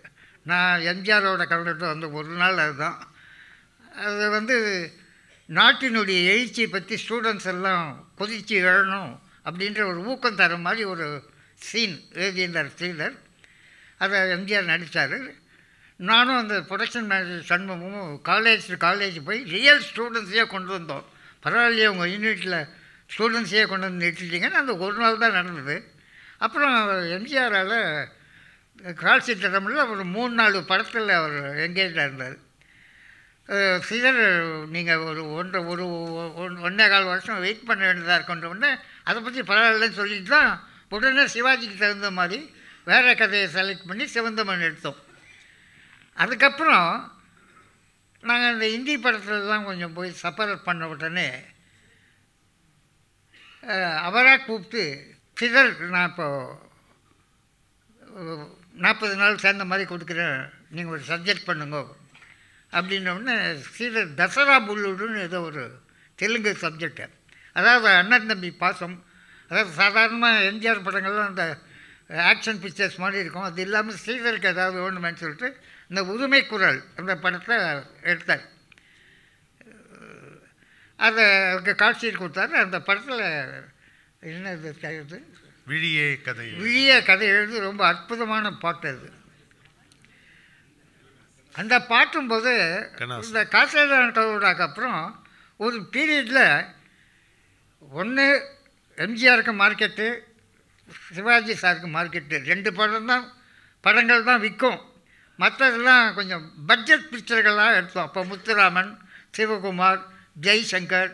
நான் எம்ஜிஆரோட கலந்துட்டு வந்த ஒரு நாள் அதுதான் அது வந்து நாட்டினுடைய எழுச்சியை பற்றி ஸ்டூடெண்ட்ஸ் எல்லாம் கொதித்து எழணும் அப்படின்ற ஒரு ஊக்கம் தர மாதிரி ஒரு சீன் எழுதியிருந்தார் ஸ்ரீதர் அதை எம்ஜிஆர் நடித்தார் நானும் அந்த ப்ரொடக்ஷன் மேனேஜர் சண்முகமும் காலேஜ் காலேஜ் போய் ரியல் ஸ்டூடெண்ட்ஸையே கொண்டு வந்தோம் பரவாயில்லையே உங்கள் யூனிட்டில் ஸ்டூடெண்ட்ஸையே கொண்டு வந்து நிறுத்திட்டீங்கன்னு அந்த ஒரு நாள் தான் நடந்தது அப்புறம் எம்ஜிஆரால் கால் சித்திரமில் ஒரு மூணு நாலு படத்தில் அவர் எங்கேஜாக இருந்தார் சிலர் நீங்கள் ஒரு ஒன்று ஒரு ஒன்றே கால் வருஷம் வெயிட் பண்ண வேண்டியதாக உடனே அதை பற்றி பரவாயில்லன்னு சொல்லிட்டு தான் உடனே சிவாஜிக்கு தகுந்த மாதிரி வேறு கதையை செலக்ட் பண்ணி சிவந்தமன் எடுத்தோம் அதுக்கப்புறம் நாங்கள் இந்த இந்தி படத்தில் தான் கொஞ்சம் போய் சப்பர் பண்ண உடனே அவராக கூப்பிட்டு ஃபிதர் நான் இப்போ நாற்பது நாள் சேர்ந்த மாதிரி கொடுக்குறேன் நீங்கள் ஒரு சப்ஜெக்ட் பண்ணுங்க அப்படின்னோடனே ஸ்ரீதர் தசரா புல்லுடுன்னு ஏதோ ஒரு தெலுங்கு சப்ஜெக்டு அதாவது அண்ணன் தம்பி பாசம் அதாவது சாதாரணமாக எம்ஜிஆர் படங்கள்லாம் அந்த ஆக்ஷன் பிக்சர்ஸ் மாதிரி இருக்கும் அது இல்லாமல் ஸ்ரீதருக்கு ஏதாவது வேணுமே சொல்லிட்டு இந்த உரிமை குரல் அந்த படத்தை எடுத்தார் அதை அவருக்கு காட்சியில் கொடுத்தாரு அந்த படத்தில் என்னது விழிய கதை விழிய கதை எழுதி ரொம்ப அற்புதமான பாட்டு அது அந்த பாட்டும்போது இந்த காசேதரன் கவுடாக்கு அப்புறம் ஒரு பீரியடில் ஒன்று எம்ஜிஆருக்கு மார்க்கெட்டு சிவாஜி சாருக்கு மார்க்கெட்டு ரெண்டு படம் தான் படங்கள் தான் விற்கும் மற்றதெல்லாம் கொஞ்சம் பட்ஜெட் பிக்சர்கள்லாம் எடுத்தோம் அப்போ முத்துராமன் சிவகுமார் ஜெய்சங்கர்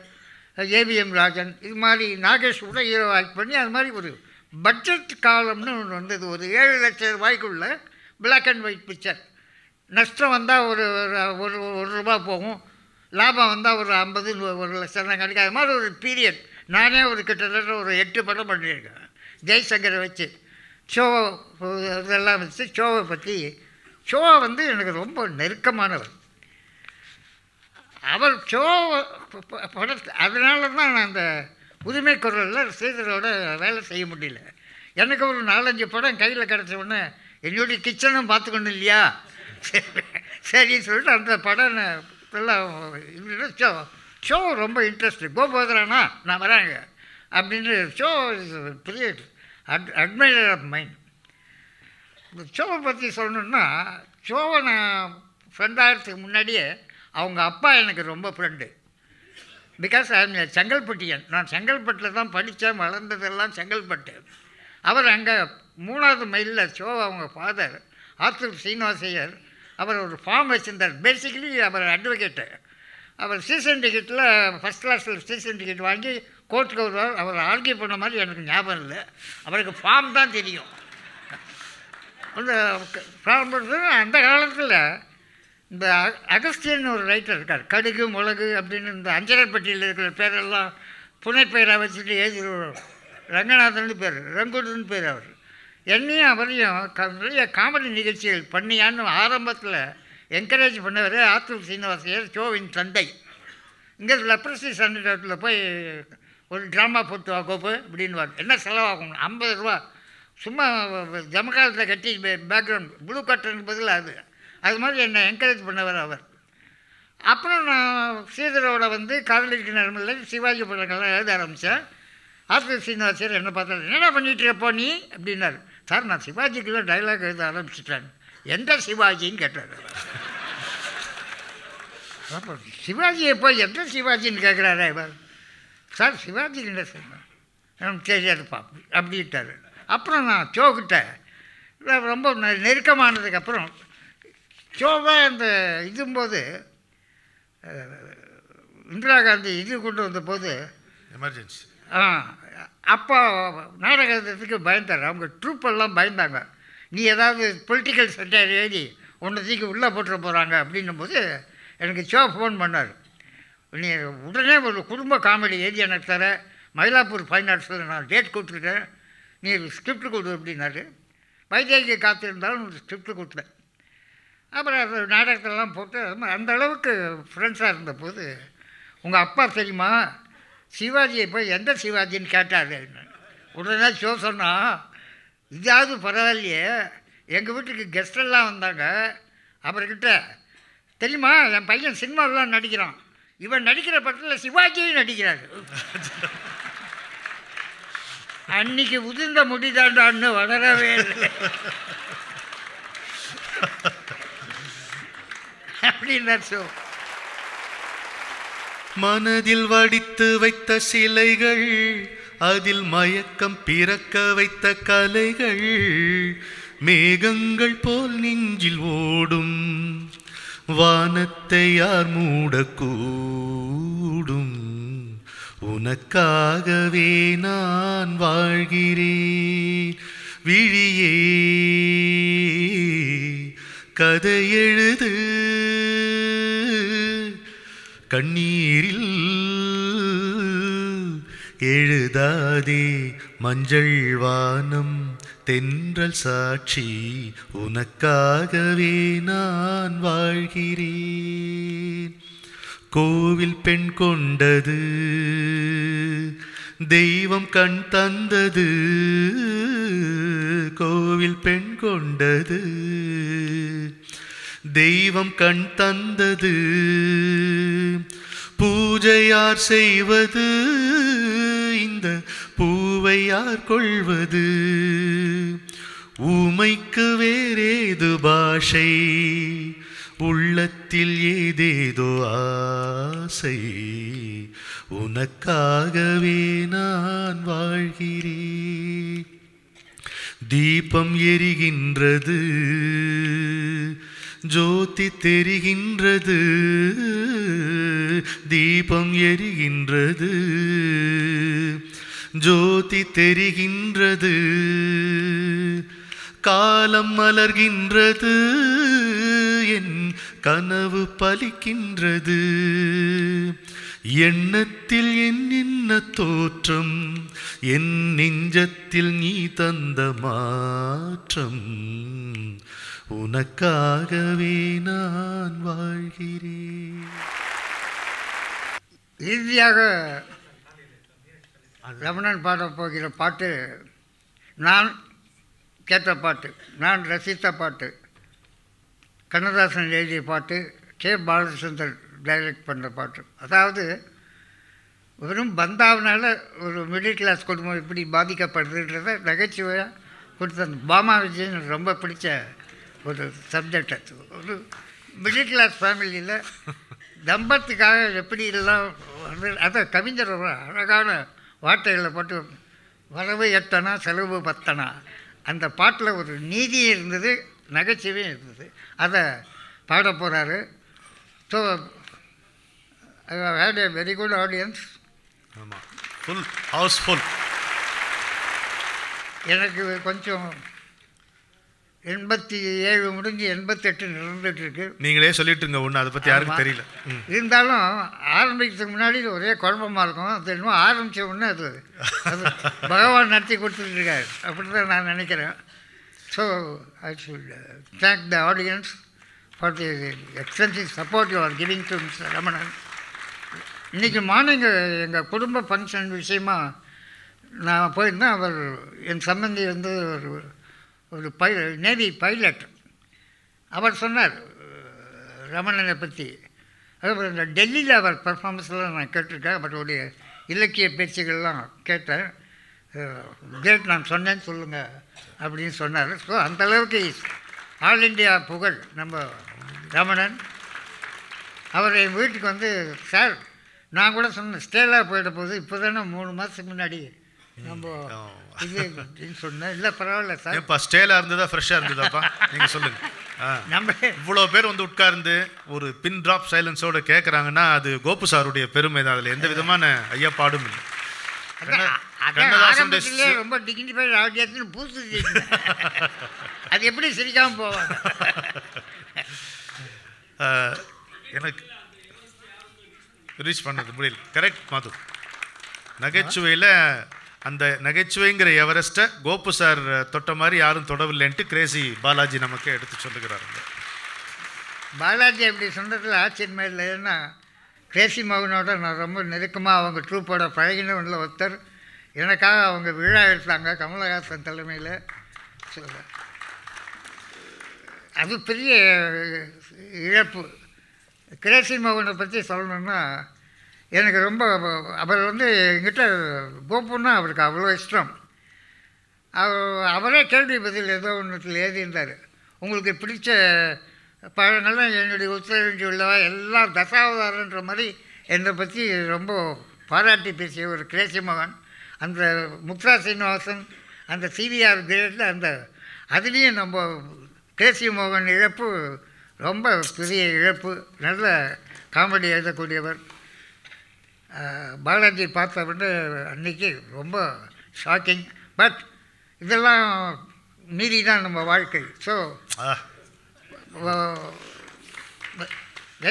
ஏவிஎம் ராஜன் இது மாதிரி நாகேஷ் கூட ஹீரோ ஆக்ட் பண்ணி அது மாதிரி ஒரு பட்ஜெட் காலம்னு ஒன்று வந்தது ஒரு ஏழு லட்சம் ரூபாய்க்குள்ள பிளாக் அண்ட் ஒயிட் பிக்சர் நஷ்டம் வந்தால் ஒரு ஒரு ஒரு ரூபா போகும் லாபம் வந்தால் ஒரு ஐம்பது ஒரு லட்சம் கிடைக்கும் அது மாதிரி ஒரு பீரியட் நானே ஒரு கிட்டத்தட்ட ஒரு எட்டு படம் பண்ணியிருக்கேன் ஜெய்சங்கரை வச்சு ஷோவை இதெல்லாம் வச்சு ஷோவை பற்றி ஷோவை வந்து எனக்கு ரொம்ப நெருக்கமானவர் அவர் ஷோ படத்தை அதனால தான் நான் அந்த உரிமை குரலில் ஸ்ரீதரோட வேலை செய்ய முடியல எனக்கு ஒரு நாலஞ்சு படம் கையில் கிடச்ச உடனே என்னுடைய கிச்சனும் பார்த்துக்கணும் இல்லையா சரி சரின்னு சொல்லிட்டு அந்த படம் எல்லாம் ஷோ ஷோ ரொம்ப இன்ட்ரெஸ்ட் கோபோதரானா நான் வராங்க அப்படின்னு ஷோ இஸ் பெரிய அட் அட்மைரர் ஆஃப் மைண்ட் இந்த ஷோவை பற்றி சொல்லணுன்னா ஷோவை நான் ஃப்ரெண்டாகிறதுக்கு முன்னாடியே அவங்க அப்பா எனக்கு ரொம்ப ஃப்ரெண்டு பிகாஸ் ஐ செங்கல்பட்டியன் நான் செங்கல்பட்டில் தான் படித்தேன் வளர்ந்ததெல்லாம் செங்கல்பட்டு அவர் அங்கே மூணாவது மைலில் ஷோ அவங்க ஃபாதர் ஆத்தூர் சீனிவாசையர் அவர் ஒரு ஃபார்ம் வச்சுருந்தார் பேசிக்கலி அவர் அட்வொகேட்டு அவர் சீசன் டிக்கெட்டில் ஃபஸ்ட் கிளாஸில் சீசன் டிக்கெட் வாங்கி கோர்ட்டுக்கு வருவார் அவர் ஆர்கியூ பண்ண மாதிரி எனக்கு ஞாபகம் இல்லை அவருக்கு ஃபார்ம் தான் தெரியும் அந்த ஃபார்ம் பண்ணுறது அந்த காலத்தில் இந்த அகஸ்டியன் ஒரு ரைட்டர் இருக்கார் கடுகு மிளகு அப்படின்னு இந்த அஞ்சரப்பட்டியில் இருக்கிற பேரெல்லாம் புனைப்பெயராக வச்சுட்டு எழுதி ரங்கநாதன் பேர் ரங்குடன் பேர் அவர் என்னையும் அவரையும் நிறைய காமெடி நிகழ்ச்சிகள் பண்ணியான்னு ஆரம்பத்தில் என்கரேஜ் பண்ணவர் ஆத்தூர் சீனிவாசையர் சோவின் தந்தை இங்கே லெப்ரசி சென்டரத்தில் போய் ஒரு ட்ராமா போட்டு வா கோப்பு அப்படின்னு என்ன செலவாகும் ஐம்பது ரூபா சும்மா ஜமகாலத்தில் கட்டி பேக்ரவுண்ட் ப்ளூ கட்டன் பதிலாக அது அது மாதிரி என்னை என்கரேஜ் பண்ணவர் அவர் அப்புறம் நான் ஸ்ரீதரோட வந்து காதலிக்கு நிலமையில் சிவாஜி படங்கள்லாம் எழுத ஆரம்பித்தேன் ஆஸ்பத்திரி சீனிவாசியர் என்ன பார்த்தாரு என்னடா பண்ணிகிட்டு இருப்போ நீ அப்படின்னாரு சார் நான் சிவாஜிக்கு தான் டைலாக் எழுத ஆரம்பிச்சிட்டேன் எந்த சிவாஜின்னு கேட்டார் அப்போ சிவாஜி எப்போ எந்த சிவாஜின்னு கேட்குறாரா இவர் சார் சிவாஜி கிட்ட சொன்னேன் சரியாதுப்பா அப்படின்ட்டார் அப்புறம் நான் சோக்கிட்ட ரொம்ப நெருக்கமானதுக்கப்புறம் சோவா அந்த இதும்போது இந்திரா காந்தி இது கொண்டு வந்தபோது எமர்ஜென்சி ஆ அப்போ நாடகத்துக்கு பயந்தார் அவங்க ட்ரூப்பெல்லாம் பயந்தாங்க நீ ஏதாவது பொலிட்டிக்கல் சென்டர் எழுதி ஒன்று தூக்கி உள்ளே போட்டு போகிறாங்க அப்படின்னும் போது எனக்கு சோ ஃபோன் பண்ணார் நீ உடனே ஒரு குடும்ப காமெடி எழுதி எனக்கு தர மயிலாப்பூர் ஃபைன் ஆர்ட்ஸில் நான் டேட் கொடுத்துருக்கேன் நீ ஸ்கிரிப்ட் கொடு அப்படின்னாரு வைத்தியகி காத்திருந்தாலும் ஸ்கிரிப்ட் கொடுத்தேன் அப்புறம் அது நாடகத்தெல்லாம் போட்டு அந்த அளவுக்கு ஃப்ரெண்ட்ஸாக இருந்தபோது உங்கள் அப்பா தெரியுமா சிவாஜியை போய் எந்த சிவாஜின்னு கேட்டார் உடனே ஷோ சொன்னால் இதாவது பரவாயில்லையே எங்கள் வீட்டுக்கு கெஸ்டெல்லாம் வந்தாங்க அவர்கிட்ட தெரியுமா என் பையன் சினிமாவெலாம் நடிக்கிறான் இவன் நடிக்கிற படத்தில் சிவாஜியும் நடிக்கிறாரு அன்னைக்கு உதிர்ந்த முடிதாண்டான்னு வளரவே இல்லை அப்படின்னார் ஷோ மனதில் வடித்து வைத்த சிலைகள் அதில் மயக்கம் பிறக்க வைத்த கலைகள் மேகங்கள் போல் நெஞ்சில் ஓடும் வானத்தை யார் மூடக்கூடும் உனக்காகவே நான் வாழ்கிறேன் விழியே கதை எழுது கண்ணீரில் எழுதாதே மஞ்சள் வானம் தென்றல் சாட்சி உனக்காகவே நான் வாழ்கிறேன் கோவில் பெண் கொண்டது தெய்வம் கண் தந்தது கோவில் பெண் கொண்டது தெய்வம் கண் தந்தது பூஜையார் செய்வது இந்த பூவை யார் கொள்வது ஊமைக்கு வேறேது பாஷை உள்ளத்தில் ஏதேதோ ஆசை உனக்காகவே நான் வாழ்கிறேன் தீபம் எரிகின்றது ஜோதி தெரிகின்றது தீபம் எரிகின்றது ஜோதி தெரிகின்றது காலம் மலர்கின்றது என் கனவு பலிக்கின்றது எண்ணத்தில் என் என்ன தோற்றம் என் நெஞ்சத்தில் நீ தந்த மாற்றம் உனக்காகவே நான் வாழ்கிறேன் இறுதியாக ரமணன் பாட போகிற பாட்டு நான் கேட்ட பாட்டு நான் ரசித்த பாட்டு கண்ணதாசன் எழுதிய பாட்டு கே பாலச்சந்தர் டைரக்ட் பண்ணுற பாட்டு அதாவது வெறும் பந்தாவினால் ஒரு மிடில் கிளாஸ் குடும்பம் எப்படி பாதிக்கப்படுதுன்றத நகைச்சுவையாக கொடுத்த பாமா விஜயன் ரொம்ப பிடிச்ச ஒரு சப்ஜெக்ட் அது ஒரு மிடில் கிளாஸ் ஃபேமிலியில் தம்பத்துக்காக எப்படி எல்லாம் வந்து அதான் கவிஞர் அழகான வார்த்தைகளை போட்டு வரவு எத்தனா செலவு பத்தனா அந்த பாட்டில் ஒரு நீதியும் இருந்தது நகைச்சுவையும் இருந்தது அதை பாட போகிறாரு so had a very good audience ஆமாம் ஃபுல் ஹவுஸ்ஃபுல் எனக்கு கொஞ்சம் எண்பத்தி ஏழு முடிஞ்சு எண்பத்தெட்டு நடந்துட்டு இருக்கு நீங்களே சொல்லிட்டுங்க ஒன்று அதை பற்றி யாருக்கும் தெரியல இருந்தாலும் ஆரம்பிக்கிறதுக்கு முன்னாடி ஒரே குழப்பமாக இருக்கும் அது என்னமோ ஆரம்பித்த உடனே அது அது பகவான் நடத்தி கொடுத்துட்ருக்காரு அப்படின்னு தான் நான் நினைக்கிறேன் so I should thank the audience for the extensive support you are giving to mister Ramanan இன்றைக்கி மார்னிங் எங்கள் குடும்ப ஃபங்க்ஷன் விஷயமாக நான் போயிருந்தேன் அவர் என் சம்பந்தி வந்து ஒரு ஒரு பை நேவி பைலட் அவர் சொன்னார் ரமணனை பற்றி அதேபோல் இந்த டெல்லியில் அவர் பர்ஃபார்மன்ஸ்லாம் நான் கேட்டிருக்கேன் அவருடைய இலக்கிய பேச்சுகள்லாம் கேட்டேன் கேட் நான் சொன்னேன்னு சொல்லுங்கள் அப்படின்னு சொன்னார் ஸோ அந்தளவுக்கு ஆல் இண்டியா புகழ் நம்ம ரமணன் அவர் என் வீட்டுக்கு வந்து சார் நான் கூட சொன்னேன் ஸ்டேலாக போயிட்ட போது இப்போ தானே மூணு மாதத்துக்கு முன்னாடி நம்ம இது அப்படின்னு சொன்னேன் இல்லை பரவாயில்ல சார் ஏப்பா ஸ்டேலாக இருந்ததா ஃப்ரெஷ்ஷாக இருந்ததாப்பா நீங்கள் சொல்லுங்கள் நம்ம இவ்வளோ பேர் வந்து உட்கார்ந்து ஒரு பின் ட்ராப் சைலன்ஸோடு கேட்குறாங்கன்னா அது கோபு சாருடைய பெருமை தான் அதில் எந்த விதமான ஐயா பாடும் இல்லை ரொம்ப டிகினிஃபைட் ஆகியாச்சுன்னு பூத்து அது எப்படி சிரிக்காமல் போவாங்க எனக்கு ரீச் பண்ணது முடியல கரெக்ட் மாது நகைச்சுவையில் அந்த நகைச்சுவைங்கிற எவரெஸ்ட்டை கோபு சார் தொட்ட மாதிரி யாரும் தொடவில்லைன்ட்டு கிரேசி பாலாஜி நமக்கு எடுத்து சொல்லுகிறாருங்க பாலாஜி அப்படி சொன்னதில் ஆச்சரியமே ஏன்னா கிரேசி மகனோட நான் ரொம்ப நெருக்கமாக அவங்க ட்ரூப்போட பழகினவனில் ஒருத்தர் எனக்காக அவங்க விழா எடுத்தாங்க கமலஹாசன் தலைமையில் சொல்ல அது பெரிய இழப்பு கிரேசி மகனை பற்றி சொல்லணுன்னா எனக்கு ரொம்ப அவர் வந்து எங்கிட்ட கோபுன்னா அவருக்கு அவ்வளோ இஷ்டம் அவர் அவரே கேள்வி பதில் ஏதோ ஒன்றத்தில் எழுதியிருந்தார் உங்களுக்கு பிடிச்ச பழங்கள்லாம் என்னுடைய உத்தரவின்றி உள்ளவா எல்லாம் தசாவதாரன்ற மாதிரி என்னை பற்றி ரொம்ப பாராட்டி பேசிய ஒரு கிரேசி மகன் அந்த முக்தா சீனிவாசன் அந்த சிவிஆர் கிரேட்டில் அந்த அதுலேயும் நம்ம கேசி மோகன் இழப்பு ரொம்ப பெரிய இழப்பு நல்ல காமெடி எழுதக்கூடியவர் பாலாஜி பார்த்த வந்து அன்றைக்கி ரொம்ப ஷாக்கிங் பட் இதெல்லாம் மீறி தான் நம்ம வாழ்க்கை ஸோ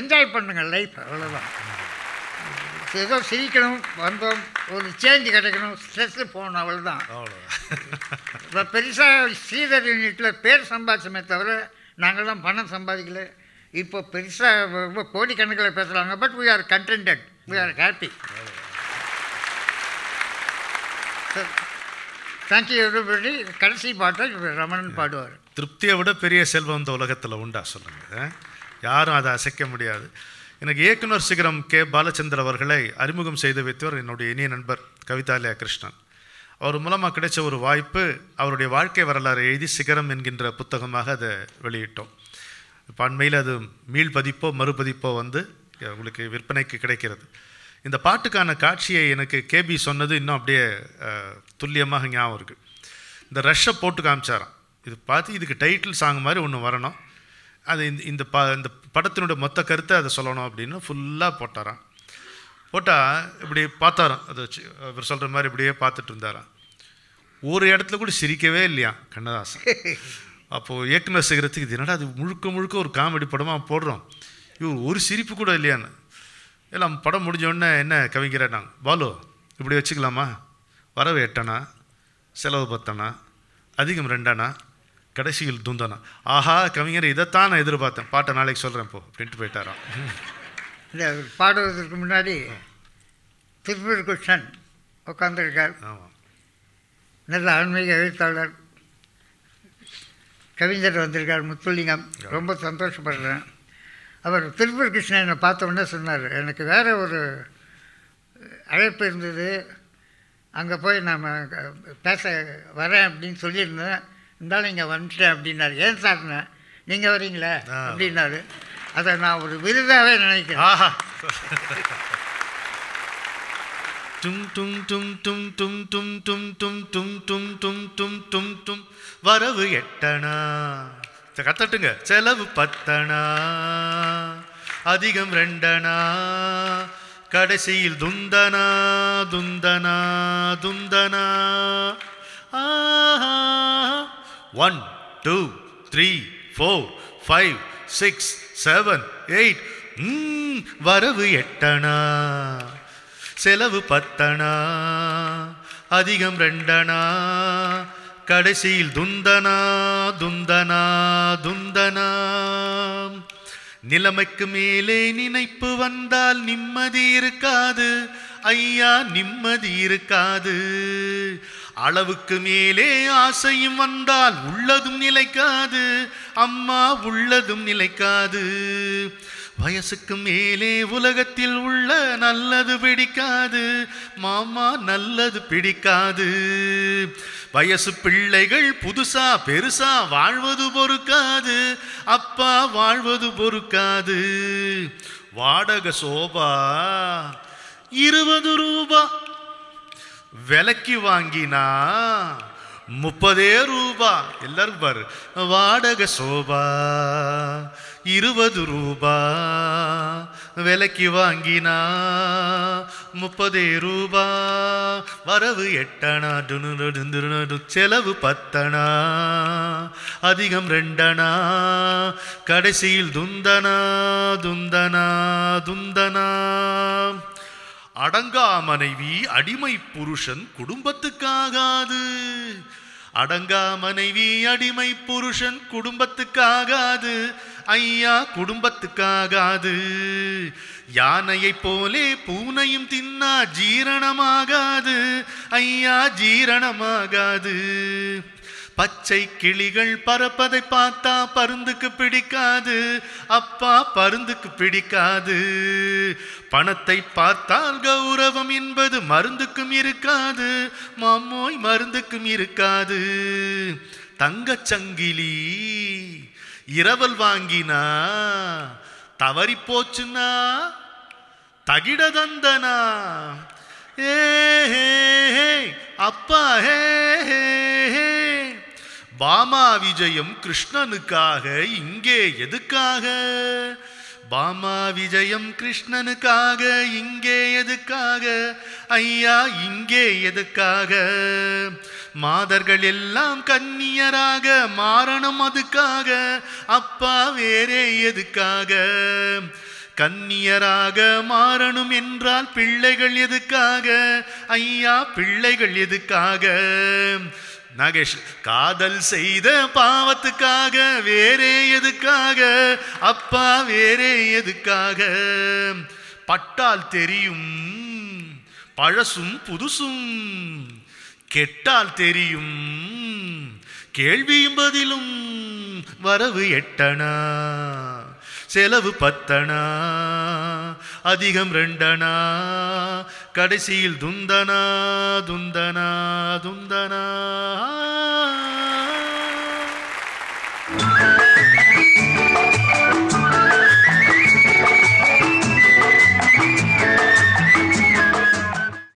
என்ஜாய் பண்ணுங்கள் லைஃப் அவ்வளோதான் ஏதோ சிரிக்கணும் வந்தோம் ஒரு சேஞ்ச் கிடைக்கணும் ஸ்ட்ரெஸ்ஸு போகணும் அவ்வளோதான் இப்போ பெருசாக ஸ்ரீதர் யூனிட்டில் பேர் சம்பாதிச்சமே தவிர நாங்கள்லாம் பணம் சம்பாதிக்கல இப்போ பெருசாக ரொம்ப கோடிக்கணக்கில் பேசுகிறாங்க but we are contented We are happy. So, thank you கடைசி பாட்டை ரமணன் பாடுவார் திருப்தியை விட பெரிய செல்வம் இந்த உலகத்தில் உண்டா சொல்லுங்கள் யாரும் அதை அசைக்க முடியாது எனக்கு இயக்குனர் சிகரம் கே பாலச்சந்திர அவர்களை அறிமுகம் செய்து வைத்தவர் என்னுடைய இனிய நண்பர் கவிதாலயா கிருஷ்ணன் அவர் மூலமாக கிடைச்ச ஒரு வாய்ப்பு அவருடைய வாழ்க்கை வரலாறு எழுதி சிகரம் என்கின்ற புத்தகமாக அதை வெளியிட்டோம் இப்போ அண்மையில் அது மீள் பதிப்போ மறுபதிப்போ வந்து உங்களுக்கு விற்பனைக்கு கிடைக்கிறது இந்த பாட்டுக்கான காட்சியை எனக்கு கேபி சொன்னது இன்னும் அப்படியே துல்லியமாக ஞாபகம் இருக்குது இந்த ரஷ்ஷை போட்டு காமிச்சாராம் இது பார்த்து இதுக்கு டைட்டில் சாங் மாதிரி ஒன்று வரணும் அது இந்த இந்த ப இந்த படத்தினுடைய மொத்த கருத்தை அதை சொல்லணும் அப்படின்னு ஃபுல்லாக போட்டாராம் போட்டால் இப்படி பார்த்தாராம் அதை வச்சு அவர் சொல்கிற மாதிரி இப்படியே பார்த்துட்டு இருந்தாராம் ஒரு இடத்துல கூட சிரிக்கவே இல்லையா கண்ணதாசன் அப்போது இயக்குநர் செய்கிறதுக்கு இது என்னடா அது முழுக்க முழுக்க ஒரு காமெடி படமாக போடுறோம் இவர் ஒரு சிரிப்பு கூட இல்லையான்னு எல்லாம் படம் முடிஞ்சோடனே என்ன கவிஞரை நாங்கள் பாலு இப்படி வச்சுக்கலாமா வரவு எட்டனா செலவு பத்தனா அதிகம் ரெண்டானா கடைசியில் துந்தனா ஆஹா கவிஞர் இதைத்தான் நான் எதிர்பார்த்தேன் பாட்டை நாளைக்கு சொல்கிறேன் போ அப்படின்ட்டு போயிட்டாராம் இல்லை பாடுவதற்கு முன்னாடி திருப்பூர் கிருஷ்ணன் உட்காந்துருக்கார் ஆமாம் நல்ல ஆன்மீக எழுத்தாளர் கவிஞர் வந்திருக்கார் முத்துலிங்கம் ரொம்ப சந்தோஷப்படுறேன் அவர் திருப்பூர் கிருஷ்ணன் பார்த்த உடனே சொன்னார் எனக்கு வேறு ஒரு அழைப்பு இருந்தது அங்கே போய் நாம் பேச வரேன் அப்படின்னு சொல்லியிருந்தேன் இருந்தாலும் இங்கே வந்துட்டேன் அப்படின்னாரு ஏன் சார்னேன் நீங்கள் வரீங்களே அப்படின்னாரு அதை நான் ஒரு விருதாகவே நினைக்கிறேன் டும் டும் டும் டும் டும் டும் டும் டும் டும் டும் டும் டும் டும் வரவு எட்டனா கத்தட்டுங்க செலவு பத்தனா அதிகம் ரெண்டனா கடைசியில் துந்தனா துந்தனா துந்தனா one two three four five six seven eight வரவு எட்டனா செலவு பத்தனா அதிகம் ரெண்டனா கடைசியில் துந்தனா துந்தனா துந்தனா நிலைமைக்கு மேலே நினைப்பு வந்தால் நிம்மதி இருக்காது ஐயா நிம்மதி இருக்காது அளவுக்கு மேலே ஆசையும் வந்தால் உள்ளதும் நிலைக்காது அம்மா உள்ளதும் நிலைக்காது வயசுக்கு மேலே உலகத்தில் உள்ள நல்லது பிடிக்காது மாமா நல்லது பிடிக்காது வயசு பிள்ளைகள் புதுசா பெருசா வாழ்வது பொறுக்காது அப்பா வாழ்வது பொறுக்காது வாடக சோபா இருபது ரூபா விலக்கி வாங்கினா முப்பதே ரூபா எல்லாரும் பாரு வாடக சோபா இருபது ரூபா விலைக்கு வாங்கினா முப்பதே ரூபா வரவு எட்டனா டுனு செலவு பத்தனா அதிகம் ரெண்டனா கடைசியில் துந்தனா துந்தனா துந்தனா அடங்கா மனைவி அடிமை புருஷன் குடும்பத்துக்காகாது அடங்கா மனைவி அடிமை புருஷன் குடும்பத்துக்காகாது ஐயா குடும்பத்துக்காகாது யானையை போலே பூனையும் தின்னா ஜீரணமாகாது ஐயா ஜீரணமாகாது பச்சை கிளிகள் பறப்பதை பார்த்தா பருந்துக்கு பிடிக்காது அப்பா பருந்துக்கு பிடிக்காது பணத்தை பார்த்தால் கௌரவம் என்பது மருந்துக்கும் இருக்காது மாமோய் மருந்துக்கும் இருக்காது தங்கச்சங்கிலி இரவல் வாங்கினா தகிட தந்தனா ஏ அப்பா ஹே ஹே பாமா விஜயம் கிருஷ்ணனுக்காக இங்கே எதுக்காக பாமா விஜயம் கிருஷ்ணனுக்காக இங்கே எதுக்காக ஐயா இங்கே எதுக்காக மாதர்கள் எல்லாம் கன்னியராக மாறணும் அதுக்காக அப்பா வேறே எதுக்காக கன்னியராக மாறணும் என்றால் பிள்ளைகள் எதுக்காக ஐயா பிள்ளைகள் எதுக்காக நாகேஷ் காதல் செய்த பாவத்துக்காக வேறே எதுக்காக அப்பா வேறே எதுக்காக பட்டால் தெரியும் பழசும் புதுசும் கெட்டால் தெரியும் கேள்வியும் பதிலும் வரவு எட்டனா செலவு பத்தனா அதிகம் ரெண்டனா கடைசியில் துந்தனா துந்தனா துந்தனா